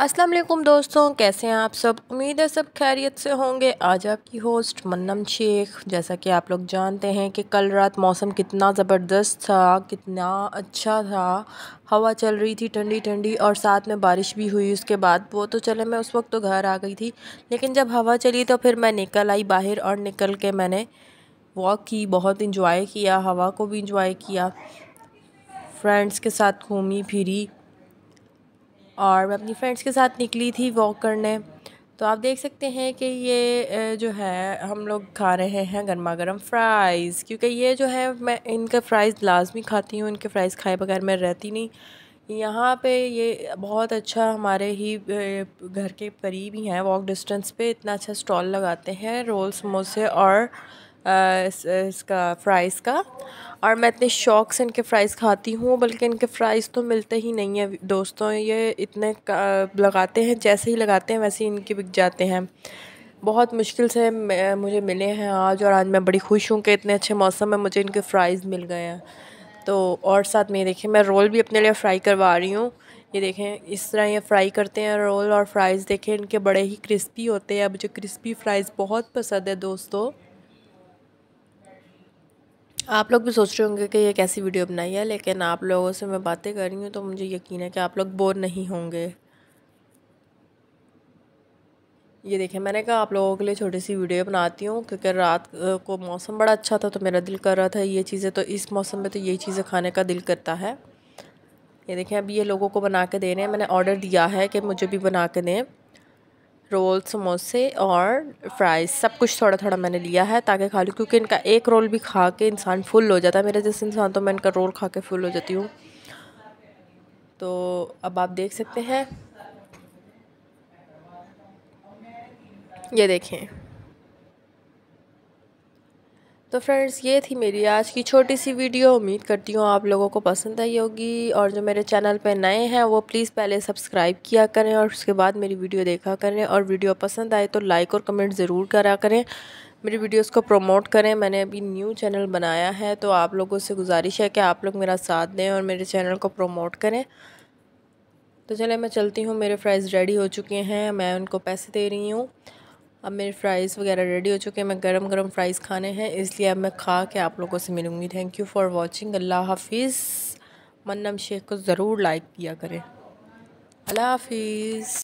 अस्सलाम वालेकुम दोस्तों कैसे हैं आप सब उम्मीद है सब खैरियत से होंगे आज आपकी होस्ट मन्नम शेख जैसा कि आप लोग जानते हैं कि कल रात मौसम कितना ज़बरदस्त था कितना अच्छा था हवा चल रही थी ठंडी ठंडी और साथ में बारिश भी हुई उसके बाद वो तो चले मैं उस वक्त तो घर आ गई थी लेकिन जब हवा चली तो फिर मैं निकल आई बाहर और निकल के मैंने वॉक की बहुत इंजॉय किया हवा को भी इंजॉय किया फ्रेंड्स के साथ घूमी फिरी और मैं अपनी फ्रेंड्स के साथ निकली थी वॉक करने तो आप देख सकते हैं कि ये जो है हम लोग खा रहे हैं गर्मा गर्म फ्राइज़ क्योंकि ये जो है मैं इनका फ़्राइज़ लाजमी खाती हूँ इनके फ़्राइज़ खाए बगैर मैं रहती नहीं यहाँ पे ये बहुत अच्छा हमारे ही घर के करीब ही हैं वॉक डिस्टेंस पे इतना अच्छा स्टॉल लगाते हैं रोल समोसे और इस, इसका फ़्राइज़ का और मैं इतने शौक से इनके फ़्राइज़ खाती हूँ बल्कि इनके फ़्राइज़ तो मिलते ही नहीं है दोस्तों ये इतने लगाते हैं जैसे ही लगाते हैं वैसे ही इनके बिक जाते हैं बहुत मुश्किल से मुझे मिले हैं आज और आज मैं बड़ी खुश हूँ कि इतने अच्छे मौसम में मुझे इनके फ़्राइज़ मिल गए हैं तो और साथ में देखें मैं रोल भी अपने लिए फ़्राई करवा रही हूँ ये देखें इस तरह ये फ्राई करते हैं रोल और फ्राइज़ देखें इनके बड़े ही क्रिस्पी होते हैं मुझे क्रिस्पी फ्राइज़ बहुत पसंद है दोस्तों आप लोग भी सोच रहे होंगे कि ये कैसी वीडियो बनाई है लेकिन आप लोगों से मैं बातें कर रही हूँ तो मुझे यकीन है कि आप लोग बोर नहीं होंगे ये देखें मैंने कहा आप लोगों के लिए छोटी सी वीडियो बनाती हूँ क्योंकि रात को मौसम बड़ा अच्छा था तो मेरा दिल कर रहा था ये चीज़ें तो इस मौसम में तो यही चीज़ें खाने का दिल करता है ये देखें अभी ये लोगों को बना के दे रहे हैं मैंने ऑर्डर दिया है कि मुझे भी बना के दें रोल समोसे और फ्राइज़ सब कुछ थोड़ा थोड़ा मैंने लिया है ताकि खा लूँ क्योंकि इनका एक रोल भी खा के इंसान फुल हो जाता है मेरे जैसे इंसान तो मैं इनका रोल खा के फुल हो जाती हूँ तो अब आप देख सकते हैं ये देखें तो फ्रेंड्स ये थी मेरी आज की छोटी सी वीडियो उम्मीद करती हूँ आप लोगों को पसंद आई होगी और जो मेरे चैनल पे नए हैं वो प्लीज़ पहले सब्सक्राइब किया करें और उसके बाद मेरी वीडियो देखा करें और वीडियो पसंद आए तो लाइक और कमेंट ज़रूर करा करें मेरी वीडियोस को प्रमोट करें मैंने अभी न्यू चैनल बनाया है तो आप लोगों से गुजारिश है कि आप लोग मेरा साथ दें और मेरे चैनल को प्रमोट करें तो चले मैं चलती हूँ मेरे फ्राइज़ रेडी हो चुके हैं मैं उनको पैसे दे रही हूँ अब मेरे फ्राइज़ वगैरह रेडी हो चुके हैं मैं गरम गरम फ्राइज़ खाने हैं इसलिए अब मैं खा के आप लोगों से मिलूँगी थैंक यू फॉर वॉचिंग अल्लाह हाफिज़ मन्नम शेख को ज़रूर लाइक किया करें अल्लाह हाफिज़